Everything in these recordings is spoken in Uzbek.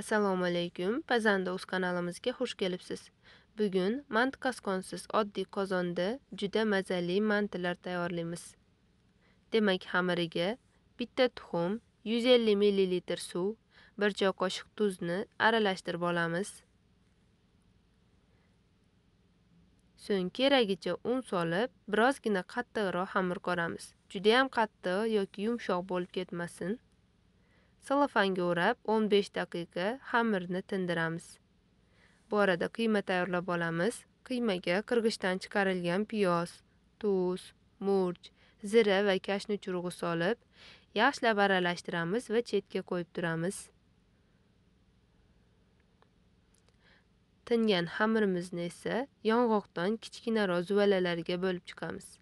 assalomu alaykum pazanda uz kanalimizga xush kelibsiz bugun mant qasqonsiz oddiy qozonda juda mazali mantilar tayyorlaymiz demak xamiriga bitta tuxum 150 ml suv bir choy qoshiq tuzni aralashtirib olamiz so'ng keragicha un solib birozgina qattiqroq xamir qoramiz judayam qattiq yoki yumshoq bo'lib ketmasin Salafanga o'rab 15 daqiqa xamirni tindiramiz. Bu orada qiyma tayyorlab olamiz. Qiymaga qirg'ichdan chiqarilgan piyoz, tuz, murch, zira va kashni churug'i solib, yaxshilab aralashtiramiz va chetga qo'yib turamiz. Tingan xamirimizni esa yong'oqdan kichkina rozvalalarga bo'lib chiqamiz.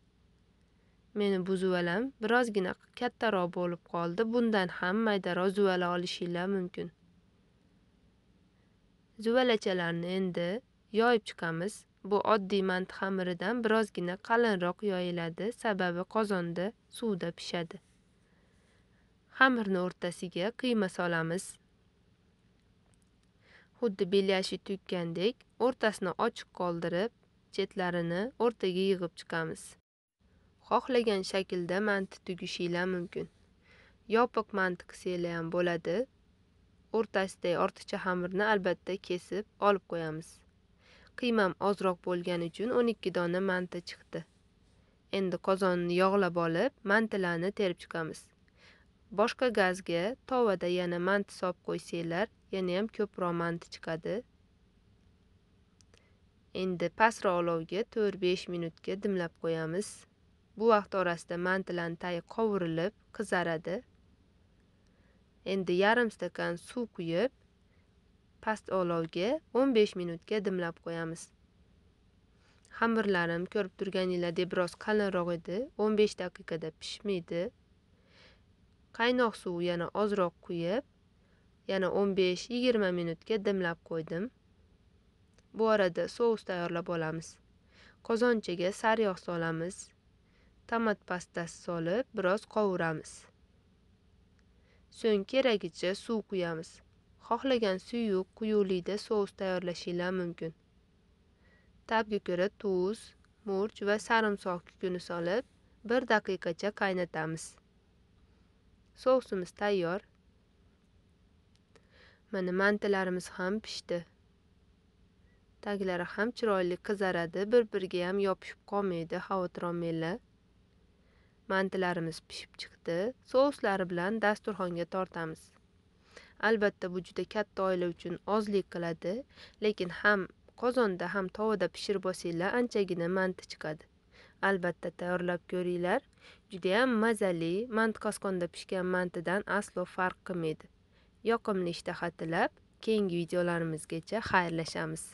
meni buzuvalam birozgina kattaroq bo'lib qoldi bundan ham maydaroq zuvala olishinglar mumkin zuvalachalarni endi yoyib chiqamiz bu oddiy mant xamiridan birozgina qalinroq yoyiladi sababi qozonda suvda pishadi xamirni o'rtasiga qiyma solamiz xuddi belyashi tukkandek o'rtasini ochiq qoldirib chetlarini o'rtaga yig'ib chiqamiz xohlagan shaklda manti tugishinglar mumkin yopiq mantiq ham bo'ladi o'rtasidagi ortiqcha xamirni albatta kesib olib qo'yamiz qiymam ozroq bo'lgani uchun o'n ikki dona manta chiqdi endi qozonni yog'lab olib mantilarni terib chiqamiz boshqa gazga tovada yana manti solib qo'ysanglar yana ham ko'proq manti chiqadi endi pastroq olovga to'rt besh minutga dimlab qo'yamiz bu vaqt orasida mantilan tayi qovurilib qizaradi endi yarim stakan suv quyib past olovga 15 minutga dimlab qo'yamiz xamirlarim ko'rib turganinglardek biroz qalinroq edi 15 daqiqada pishmaydi qaynoq suv yana ozroq quyib yana 15-20 minutga dimlab qo'ydim bu orada sous tayyorlab olamiz qozonchaga sariyog' solamiz tomat pastasi solib biroz qovuramiz so'ng keragicha suv quyamiz xohlagan suyuq quyuqlikda sous tayyorlashinglar mumkin tabga ko'ra tuz murch va sarimsoq kukuni solib bir daqiqacha qaynatamiz sousimiz tayyor mana mantilarimiz ham pishdi taglari ham chiroyli qizaradi bir biriga ham yopishib qolmaydi xavotir olmanglar mantilarimiz pishib chiqdi souslari bilan dasturxonga tortamiz albatta bu juda katta oila uchun ozlik qiladi lekin ham qozonda ham tovada pishirib olsanglar anchagina mant chiqadi albatta tayyorlab ko'ringlar Juda ham mazali qozonda pishgan mantidan aslo farq qilmaydi yoqimli ishtaha tilab keyingi videolarimizgacha xayrlashamiz